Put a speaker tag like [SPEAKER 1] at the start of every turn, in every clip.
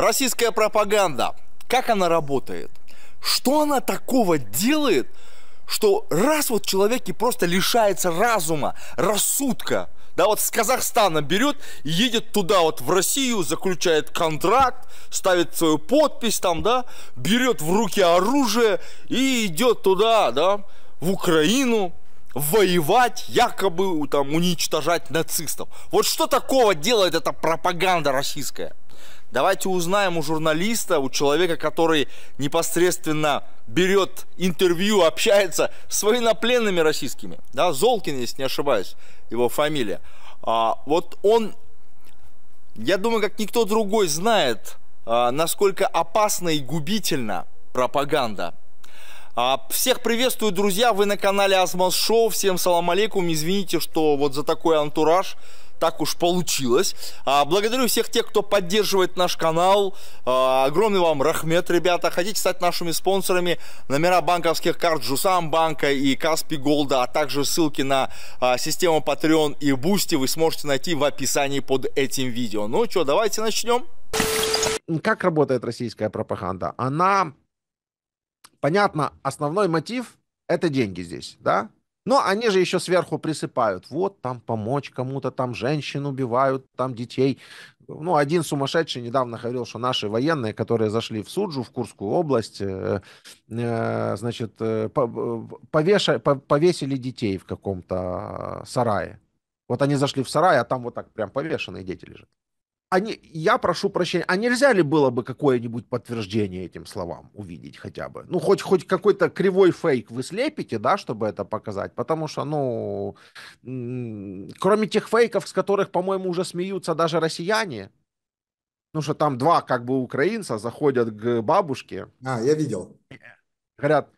[SPEAKER 1] Российская пропаганда, как она работает? Что она такого делает, что раз вот человек и просто лишается разума, рассудка, да, вот с Казахстана берет, едет туда вот в Россию, заключает контракт, ставит свою подпись там, да, берет в руки оружие и идет туда, да, в Украину, воевать, якобы там уничтожать нацистов. Вот что такого делает эта пропаганда российская? Давайте узнаем у журналиста, у человека, который непосредственно берет интервью, общается с военнопленными российскими. Да, Золкин, если не ошибаюсь, его фамилия. А, вот он, я думаю, как никто другой знает, а, насколько опасна и губительна пропаганда. А, всех приветствую, друзья, вы на канале Азмаз Шоу, всем салам алейкум, извините, что вот за такой антураж, так уж получилось. А, благодарю всех тех, кто поддерживает наш канал. А, огромный вам рахмет, ребята. Хотите стать нашими спонсорами? Номера банковских карт Жусам банка и Каспи Голда, а также ссылки на а, систему Patreon и Бусти вы сможете найти в описании под этим видео. Ну что, давайте начнем.
[SPEAKER 2] Как работает российская пропаганда? Она, понятно, основной мотив – это деньги здесь, да? Но они же еще сверху присыпают. Вот там помочь кому-то, там женщин убивают, там детей. Ну, один сумасшедший недавно говорил, что наши военные, которые зашли в Суджу, в Курскую область, э, э, значит, э, э повеша, повесили детей в каком-то э, сарае. Вот они зашли в сарай, а там вот так прям повешенные дети лежат они, я прошу прощения, а нельзя ли было бы какое-нибудь подтверждение этим словам увидеть хотя бы? Ну, хоть, хоть какой-то кривой фейк вы слепите, да, чтобы это показать, потому что, ну, кроме тех фейков, с которых, по-моему, уже смеются даже россияне, ну, что там два как бы украинца заходят к бабушке. А, я видел. Говорят,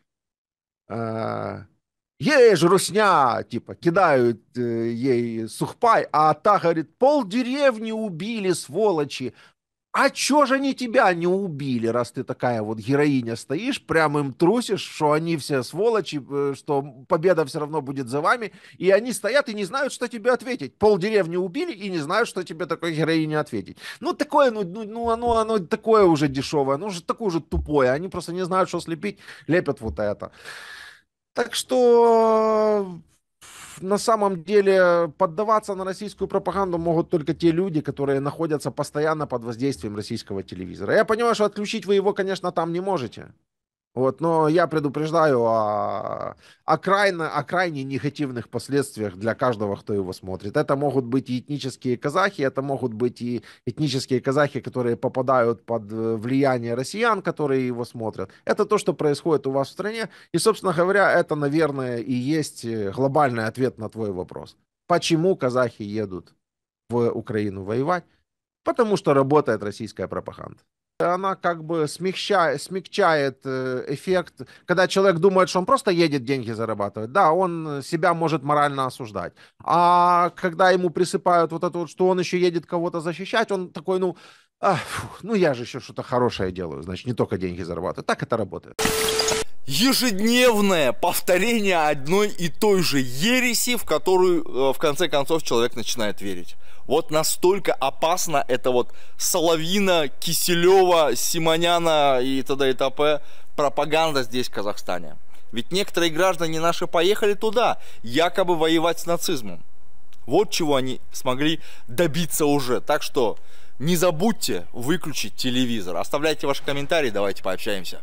[SPEAKER 2] э, ей же русня, типа, кидают э, ей сухпай, а та говорит, пол деревни убили, сволочи. А чё же они тебя не убили, раз ты такая вот героиня стоишь, прям им трусишь, что они все сволочи, э, что победа все равно будет за вами, и они стоят и не знают, что тебе ответить. Пол деревни убили и не знают, что тебе такой героине ответить. Ну, такое, ну, ну, ну оно, оно такое уже дешевое, ну же такое уже тупое, они просто не знают, что слепить, лепят вот это. Так что на самом деле поддаваться на российскую пропаганду могут только те люди, которые находятся постоянно под воздействием российского телевизора. Я понимаю, что отключить вы его, конечно, там не можете. Вот, но я предупреждаю о, о, крайне, о крайне негативных последствиях для каждого, кто его смотрит. Это могут быть и этнические казахи, это могут быть и этнические казахи, которые попадают под э, влияние россиян, которые его смотрят. Это то, что происходит у вас в стране. И, собственно говоря, это, наверное, и есть э, глобальный ответ на твой вопрос. Почему казахи едут в Украину воевать? Потому что работает российская пропаганда. Э, она как бы смягчает, смягчает э, эффект, когда человек думает, что он просто едет деньги зарабатывать, да, он э, себя может морально осуждать. А когда ему присыпают вот это вот, что он еще едет кого-то защищать, он такой, ну, а, фух, ну я же еще что-то хорошее делаю, значит, не только деньги зарабатываю. Так это работает. Ежедневное
[SPEAKER 1] повторение одной и той же ереси, в которую в конце концов человек начинает верить. Вот настолько опасно это вот Соловина, Киселева, Симоняна и т.д. и т.п. пропаганда здесь, в Казахстане. Ведь некоторые граждане наши поехали туда, якобы воевать с нацизмом. Вот чего они смогли добиться уже. Так что не забудьте выключить телевизор. Оставляйте ваши комментарии, давайте пообщаемся.